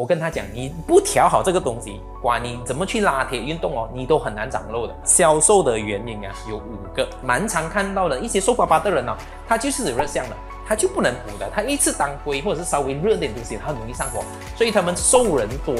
我跟他讲，你不调好这个东西，管你怎么去拉铁运动哦，你都很难长肉的。消瘦的原因啊，有五个，蛮常看到的一些瘦巴巴的人呢，他就是有热象的，他就不能补的，他一次当归或者是稍微热点东西，他很容易上火，所以他们瘦人多。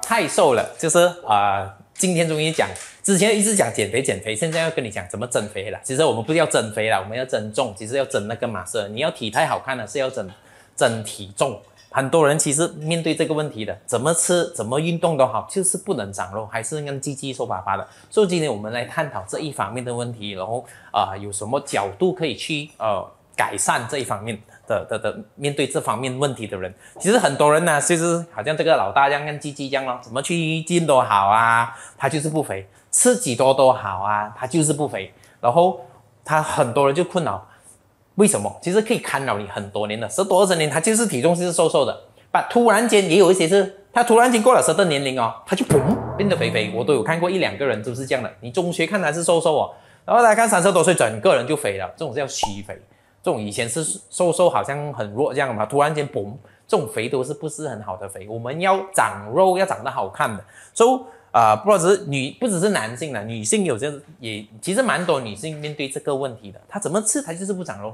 太瘦了，就是啊，今天终于讲，之前一直讲减肥减肥，现在要跟你讲怎么增肥了。其实我们不是要增肥了，我们要增重，其实要增那个嘛色。你要体态好看的，是要增。增体重，很多人其实面对这个问题的，怎么吃怎么运动都好，就是不能长肉，还是跟鸡鸡瘦巴巴的。所以今天我们来探讨这一方面的问题，然后啊，有什么角度可以去呃改善这一方面的的的，面对这方面问题的人，其实很多人呢，就是好像这个老大一样跟鸡鸡一样了，怎么去运都好啊，他就是不肥，吃几多都好啊，他就是不肥，然后他很多人就困扰。为什么？其实可以干扰你很多年的，十多二十年，他就是体重是瘦瘦的，把突然间也有一些是，他突然间过了十的年龄哦，他就嘣变得肥肥。我都有看过一两个人就是这样的，你中学看他是瘦瘦哦，然后来看三十多岁整个人就肥了，这种叫虚肥。这种以前是瘦瘦，好像很弱这样嘛，突然间嘣，这种肥都是不是很好的肥，我们要长肉要长得好看的，所以。啊，不是女，不只是男性了，女性有这，也其实蛮多女性面对这个问题的。她怎么吃，她就是不长肉，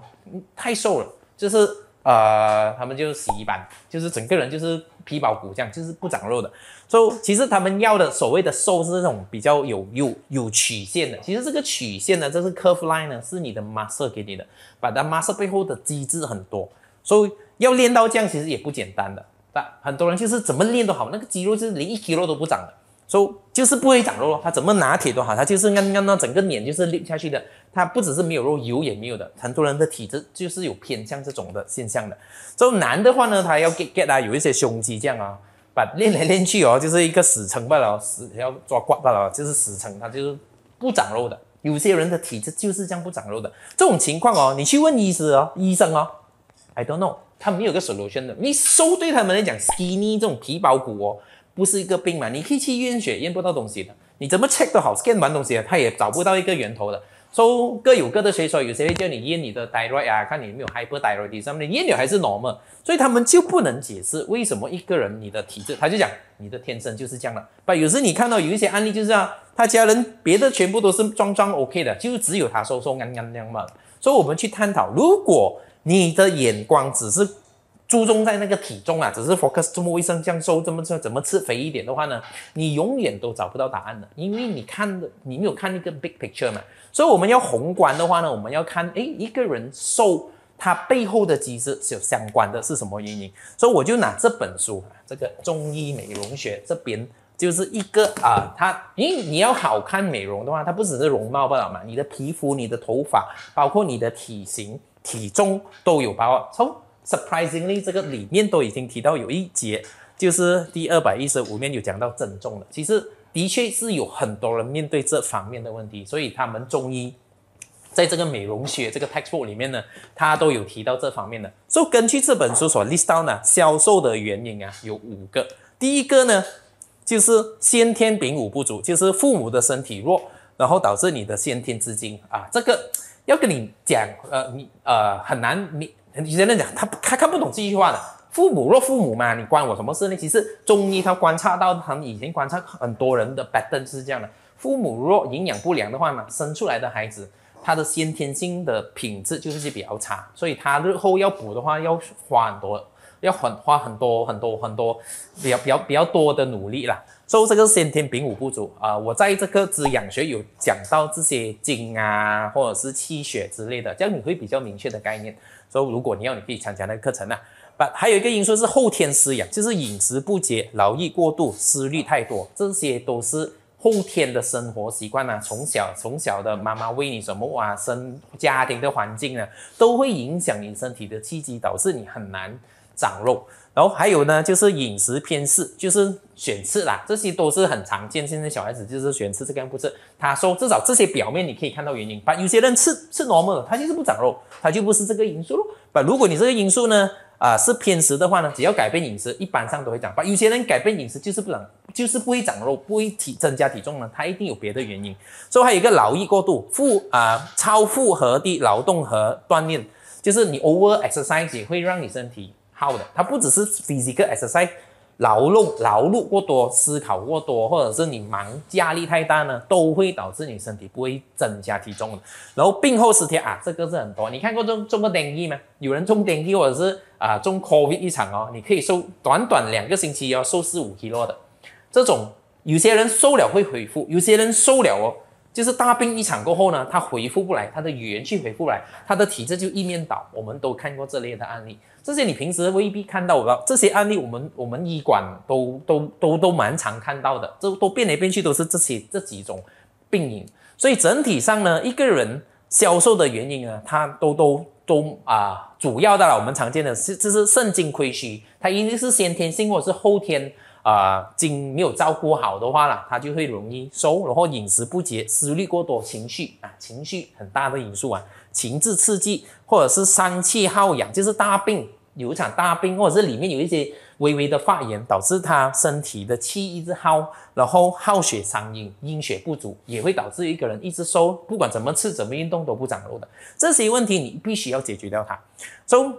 太瘦了，就是呃，他们就是洗衣板，就是整个人就是皮包骨这样，就是不长肉的。所以其实他们要的所谓的瘦是那种比较有有有曲线的。其实这个曲线呢，这是 curve line 呢，是你的 muscle 给你的。把它 muscle 背后的机制很多，所以要练到这样其实也不简单的。但很多人就是怎么练都好，那个肌肉就是连一 kilo 都不长的。瘦就是不会长肉，他怎么拿铁都好，他就是按按那整个脸就是裂下去的。他不只是没有肉，油也没有的。很多人的体质就是有偏向这种的现象的。这种男的话呢，他要 get get 啊，有一些胸肌这样啊，把练来练去哦，就是一个死撑罢了，死要抓挂罢了，就是死撑，他就是不长肉的。有些人的体质就是这样不长肉的这种情况哦，你去问医生哦，医生哦，I don't know，他没有个 solution 的，你瘦对他们来讲 skinny 这种皮包骨哦。不是一个病嘛？你可以去验血，验不到东西的。你怎么 check 都好，scan 玩东西的，他也找不到一个源头的。说各有各的，谁说有谁会叫你验你的 thyroid 啊？看你有没有 hyper thyroid 什么的，验了还是 normal。所以他们就不能解释为什么一个人你的体质，他就讲你的天生就是这样了。把有时你看到有一些案例就是啊，他家人别的全部都是装装 OK 的，就只有他瘦瘦、干干、样嘛。所以我们去探讨，如果你的眼光只是。注重在那个体重啊，只是 focus 这么卫生，想瘦这么怎么怎么吃肥一点的话呢？你永远都找不到答案的，因为你看的你没有看那个 big picture 嘛。所以我们要宏观的话呢，我们要看诶一个人瘦，他背后的机制是有相关的是什么原因。所以我就拿这本书啊，这个中医美容学这边就是一个啊，它因为你要好看美容的话，它不只是容貌不好嘛，你的皮肤、你的头发，包括你的体型、体重都有包括。surprisingly，这个里面都已经提到有一节，就是第二百一十五面有讲到增重了。其实的确是有很多人面对这方面的问题，所以他们中医在这个美容学这个 textbook 里面呢，他都有提到这方面的。所以根据这本书所列出呢，销售的原因啊有五个。第一个呢就是先天禀赋不足，就是父母的身体弱，然后导致你的先天资金啊，这个要跟你讲，呃，你呃很难你。你真的讲，他他看不懂这句话的。父母若父母嘛，你关我什么事呢？其实中医他观察到，他们以前观察很多人的 pattern 是这样的：父母若营养不良的话呢，生出来的孩子他的先天性的品质就是比较差，所以他日后要补的话，要花很多，要很花很多很多很多比较比较比较多的努力啦。所以这个先天禀赋不足啊，我在这个滋养学有讲到这些精啊，或者是气血之类的，这样你会比较明确的概念。说，如果你要，你可以参加那个课程呢。把还有一个因素是后天失养，就是饮食不节、劳逸过度、思虑太多，这些都是后天的生活习惯呢。从小从小的妈妈喂你什么啊？生家庭的环境呢，都会影响你身体的气机，导致你很难长肉。后还有呢，就是饮食偏食，就是选吃啦，这些都是很常见。现在小孩子就是选吃这个样不吃。他说，至少这些表面你可以看到原因。把有些人吃吃 n o r normal 了，他就是不长肉，他就不是这个因素。把如果你这个因素呢，啊，是偏食的话呢，只要改变饮食，一般上都会长。把有些人改变饮食就是不长，就是不会长肉，不会体增加体重呢，他一定有别的原因。说还有一个劳逸过度，负啊超负荷的劳动和锻炼，就是你 over exercise 会让你身体。耗的，它不只是 physical exercise，劳碌劳碌过多，思考过多，或者是你忙压力太大呢，都会导致你身体不会增加体重的。然后病后十天啊，这个是很多，你看过中中过电梯吗？有人中电梯或者是啊中 covid 一场哦，你可以瘦短短两个星期要瘦四五 kilo 的，这种有些人瘦了会恢复，有些人瘦了哦。就是大病一场过后呢，他回复不来，他的语言回恢复来，他的体质就一面倒。我们都看过这类的案例，这些你平时未必看到。我这些案例，我们我们医馆都都都都蛮常看到的，都都变来变去都是这些这几种病因。所以整体上呢，一个人消瘦的原因呢，他都都都啊，主要的我们常见的是就是肾精亏虚，他一定是先天性或者是后天。啊，经没有照顾好的话啦，他就会容易瘦，然后饮食不节，思虑过多，情绪啊，情绪很大的因素啊，情志刺激或者是伤气耗氧，就是大病有一场大病，或者是里面有一些微微的发炎，导致他身体的气一直耗，然后耗血伤阴，阴血不足也会导致一个人一直瘦，不管怎么吃怎么运动都不长肉的。这些问题你必须要解决掉它。就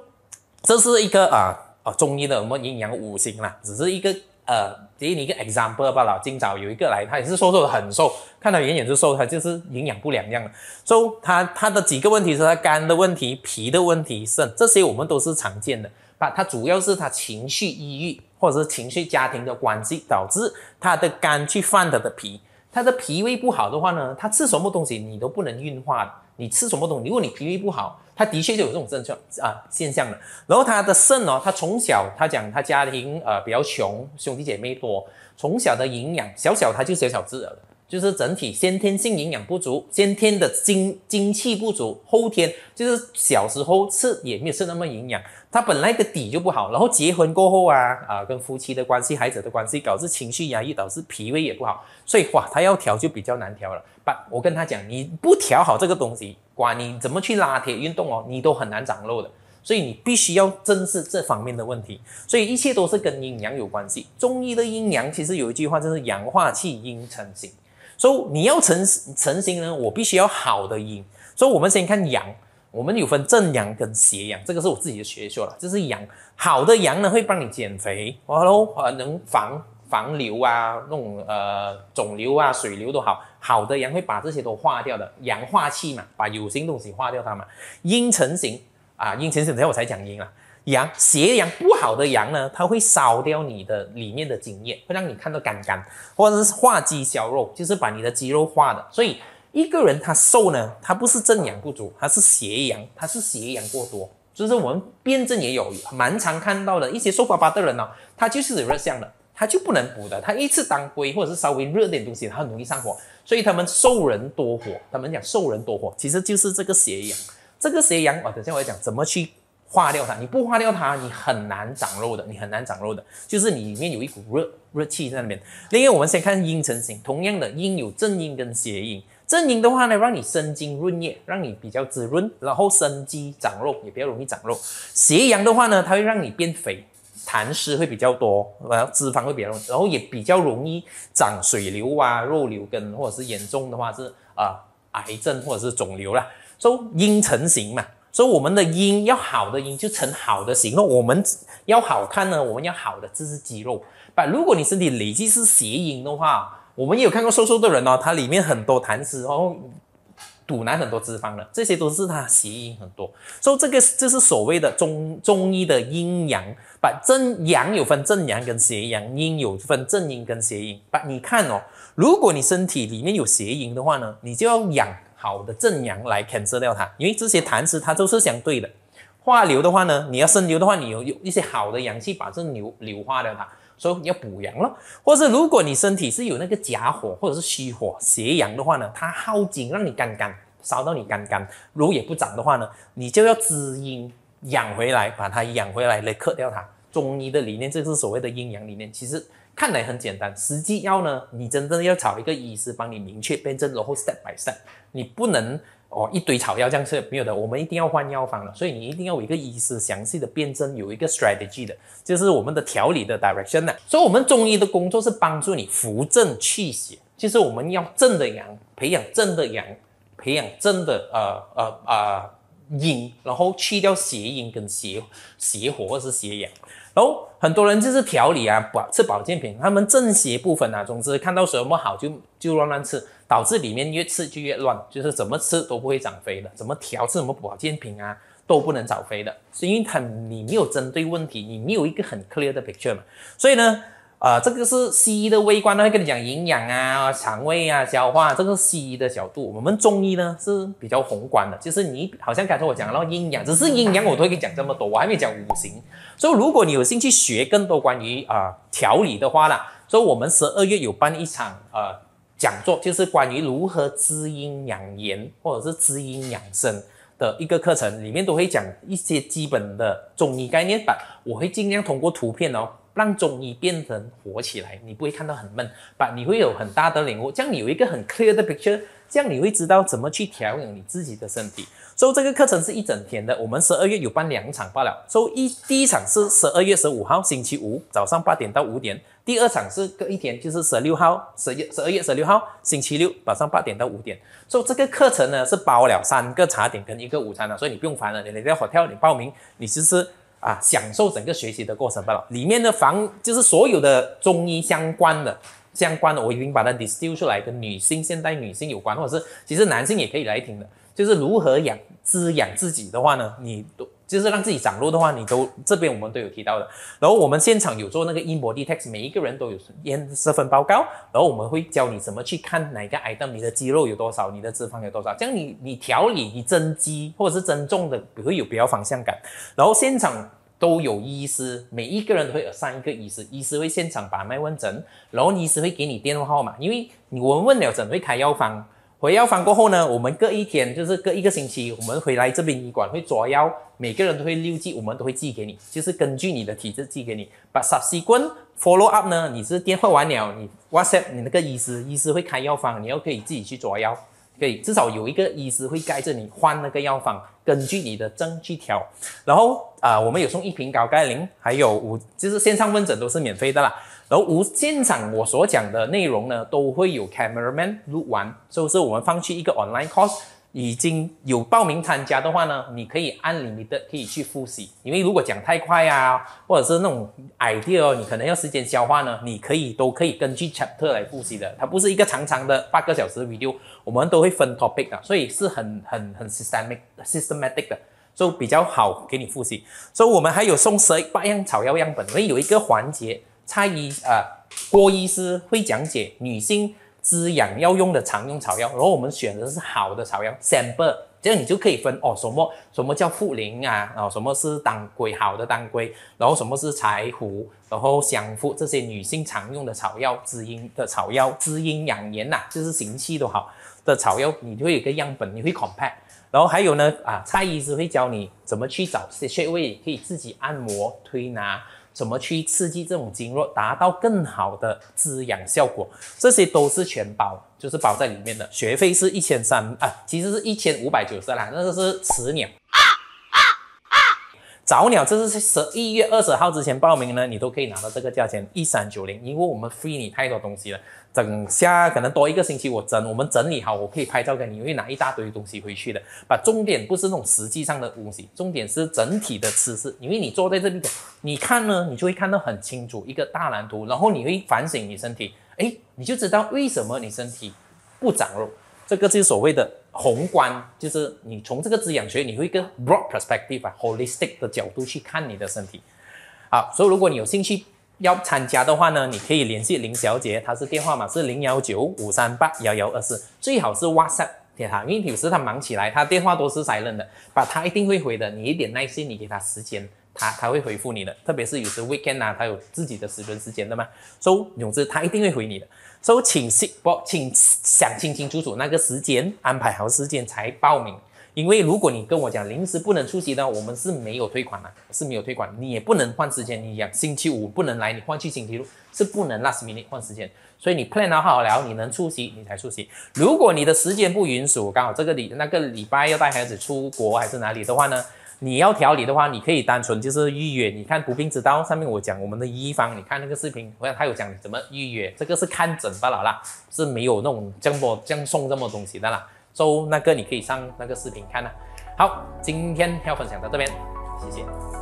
这是一个啊，哦，中医的我们阴阳五行啦，只是一个。呃，给你一个 example 吧啦，今早有一个来，他也是瘦瘦的很瘦，看他远远就瘦，他就是营养不良样的。瘦，他他的几个问题是，他肝的问题、脾的问题、肾这些我们都是常见的，啊，他主要是他情绪抑郁，或者是情绪家庭的关系导致他的肝去犯他的脾。他的脾胃不好的话呢，他吃什么东西你都不能运化，你吃什么东西，如果你脾胃不好，他的确就有这种症状啊现象的。然后他的肾哦，他从小他讲他家庭呃比较穷，兄弟姐妹多，从小的营养小小他就小小子了。就是整体先天性营养不足，先天的精精气不足，后天就是小时候吃也没有吃那么营养，他本来的底就不好，然后结婚过后啊啊，跟夫妻的关系、孩子的关系，导致情绪压抑，导致脾胃也不好，所以哇，他要调就比较难调了。把，我跟他讲，你不调好这个东西，管你怎么去拉铁运动哦，你都很难长肉的。所以你必须要正视这方面的问题。所以一切都是跟阴阳有关系。中医的阴阳其实有一句话就是阳化气，阴成形。所以你要成成型呢，我必须要好的阴。所以，我们先看阳，我们有分正阳跟邪阳，这个是我自己的学说了。就是阳好的阳呢，会帮你减肥，然后呃能防防瘤啊，那种呃肿瘤啊、水瘤都好。好的阳会把这些都化掉的，氧化气嘛，把有形东西化掉它嘛。阴成型啊，阴成型，等下我才讲阴啊。阳，邪阳不好的阳呢，它会烧掉你的里面的精液，会让你看到干干，或者是化肌消肉就是把你的肌肉化的。所以一个人他瘦呢，他不是正阳不足，他是邪阳，他是邪阳过多。就是我们辩证也有蛮常看到的一些瘦巴巴的人呢，他就是有热象的，他就不能补的，他一次当归或者是稍微热点东西，他很容易上火。所以他们瘦人多火，他们讲瘦人多火，其实就是这个邪阳，这个邪阳啊，等下我要讲怎么去。化掉它，你不化掉它，你很难长肉的。你很难长肉的，就是你里面有一股热热气在那边。另外，我们先看阴成形，同样的阴有正阴跟邪阴。正阴的话呢，让你生津润液，让你比较滋润，然后生肌长肉也比较容易长肉。邪阳的话呢，它会让你变肥，痰湿会比较多，脂肪会比较容易，然后也比较容易长水瘤啊、肉瘤，跟或者是严重的话是啊癌症或者是肿瘤啦。所以阴成形嘛。所以我们的阴要好的阴就成好的形那我们要好看呢，我们要好的这是肌肉。但如果你身体累积是邪阴的话，我们也有看过瘦瘦的人哦，他里面很多痰湿，哦，堵奶很多脂肪的，这些都是他邪阴很多。所以这个这是所谓的中中医的阴阳，把正阳有分正阳跟邪阳，阴有分正阴跟邪阴。把你看哦，如果你身体里面有邪阴的话呢，你就要养。好的正阳来控制掉它，因为这些痰湿它都是相对的。化流的话呢，你要生流的话，你有有一些好的阳气把这流流化掉它，所以你要补阳了。或是如果你身体是有那个假火或者是虚火、邪阳的话呢，它耗尽让你肝肝烧到你肝肝，果也不长的话呢，你就要滋阴养回来，把它养回来来克掉它。中医的理念这是所谓的阴阳理念，其实。看来很简单，实际要呢，你真正要找一个医师帮你明确辨证，然后 step by step，你不能哦一堆草药这样是没有的，我们一定要换药方的，所以你一定要有一个医师详细的辨证，有一个 strategy 的，就是我们的调理的 direction 呢。所以，我们中医的工作是帮助你扶正气血，就是我们要正的阳，培养正的阳，培养正的呃呃啊。阴，然后去掉邪阴跟邪邪火或是邪阳，然后很多人就是调理啊，保吃保健品，他们正邪部分啊，总之看到什么好就就乱乱吃，导致里面越吃就越乱，就是怎么吃都不会长肥的，怎么调吃什么保健品啊都不能长肥的，是因为他你没有针对问题，你没有一个很 clear 的 picture 嘛，所以呢。啊，这个是西医的微观呢，会跟你讲营养啊、肠胃啊、消化，这个是西医的角度。我们中医呢是比较宏观的，就是你好像刚才我讲到阴阳，只是阴阳我都会讲这么多，我还没讲五行。所以如果你有兴趣学更多关于啊调理的话啦，所以我们十二月有办一场呃讲座，就是关于如何滋阴养颜或者是滋阴养生的一个课程，里面都会讲一些基本的中医概念版，我会尽量通过图片哦。让中医变成火起来，你不会看到很闷，把你会有很大的领悟，这样你有一个很 clear 的 picture，这样你会知道怎么去调养你自己的身体。所以这个课程是一整天的，我们十二月有办两场罢了。所以一第一场是十二月十五号星期五早上八点到五点，第二场是隔一天就是十六号十月十二月十六号星期六早上八点到五点。所以这个课程呢是包了三个茶点跟一个午餐的，所以你不用烦了，你来得好跳，你报名，你其实。啊，享受整个学习的过程罢了。里面的房就是所有的中医相关的、相关的，我已经把它 distill 出来，跟女性、现代女性有关，或者是其实男性也可以来听的，就是如何养滋养自己的话呢？你都。就是让自己掌握的话，你都这边我们都有提到的。然后我们现场有做那个 InBody test，每一个人都有验这份报告。然后我们会教你怎么去看哪个 item，你的肌肉有多少，你的脂肪有多少，这样你你调理、你增肌或者是增重的，会有比较方向感。然后现场都有医师，每一个人都会有三个医师，医师会现场把脉问诊，然后医师会给你电话号码，因为你问了诊会开药方。回药房过后呢，我们隔一天就是隔一个星期，我们回来这边医馆会抓药，每个人都会六剂，我们都会寄给你，就是根据你的体质寄给你。But subsequent follow up 呢，你是电话完了，你 WhatsApp 你那个医师，医师会开药方，你又可以自己去抓药，可以至少有一个医师会盖着你换那个药方，根据你的症去调。然后啊，我们有送一瓶高钙磷，还有五，就是线上问诊都是免费的啦。而无现场，我所讲的内容呢，都会有 cameraman 录完，就是我们放弃一个 online course，已经有报名参加的话呢，你可以按你你的可以去复习，因为如果讲太快啊，或者是那种 idea，你可能要时间消化呢，你可以都可以根据 chapter 来复习的，它不是一个长长的八个小时 video，我们都会分 topic 的，所以是很很很 s y s t e m i c systematic 的，就比较好给你复习。所以我们还有送十八样草药样本，以有一个环节。蔡医啊，郭医师会讲解女性滋养要用的常用草药，然后我们选的是好的草药 sample，这样你就可以分哦，什么什么叫茯苓啊，哦什么是当归好的当归，然后什么是柴胡，然后香附这些女性常用的草药，滋阴的草药，滋阴养颜呐，就是行气都好的草药，你会有个样本，你会 compare，然后还有呢啊，蔡医师会教你怎么去找穴位，可以自己按摩推拿。怎么去刺激这种经络，达到更好的滋养效果？这些都是全包，就是包在里面的。学费是一千三啊，其实是一千五百九十啦，那个是雌鸟。早鸟，这是十一月二十号之前报名呢，你都可以拿到这个价钱一三九零，因为我们 free 你太多东西了。等下可能多一个星期，我整我们整理好，我可以拍照给你，会拿一大堆东西回去的。把重点不是那种实际上的东西，重点是整体的吃势。因为你坐在这里你看呢，你就会看到很清楚一个大蓝图，然后你会反省你身体，哎，你就知道为什么你身体不长肉，这个是所谓的。宏观就是你从这个滋养学，你会一个 broad perspective 啊，holistic 的角度去看你的身体。啊，所以如果你有兴趣要参加的话呢，你可以联系林小姐，她是电话码是零幺九五三八幺幺二四，最好是 WhatsApp 也她，因为有时他忙起来，他电话都是 silent 的，把他一定会回的，你一点耐心，你给他时间。他他会回复你的，特别是有时 weekend 啊，他有自己的时分时间的嘛。所以总志他一定会回你的。所以请先不请想清清楚楚那个时间，安排好时间才报名。因为如果你跟我讲临时不能出席呢，我们是没有退款的，是没有退款，你也不能换时间。你讲星期五不能来，你换去星期六是不能 last minute 换时间。所以你 plan 好好了，你能出席你才出席。如果你的时间不允许，刚好这个礼那个礼拜要带孩子出国还是哪里的话呢？你要调理的话，你可以单纯就是预约。你看《不病之道》上面我讲我们的医方，你看那个视频，我想他有讲怎么预约。这个是看诊罢了啦，是没有那种么这样送这么东西的啦。收那个你可以上那个视频看啦。好，今天要分享到这边，谢谢。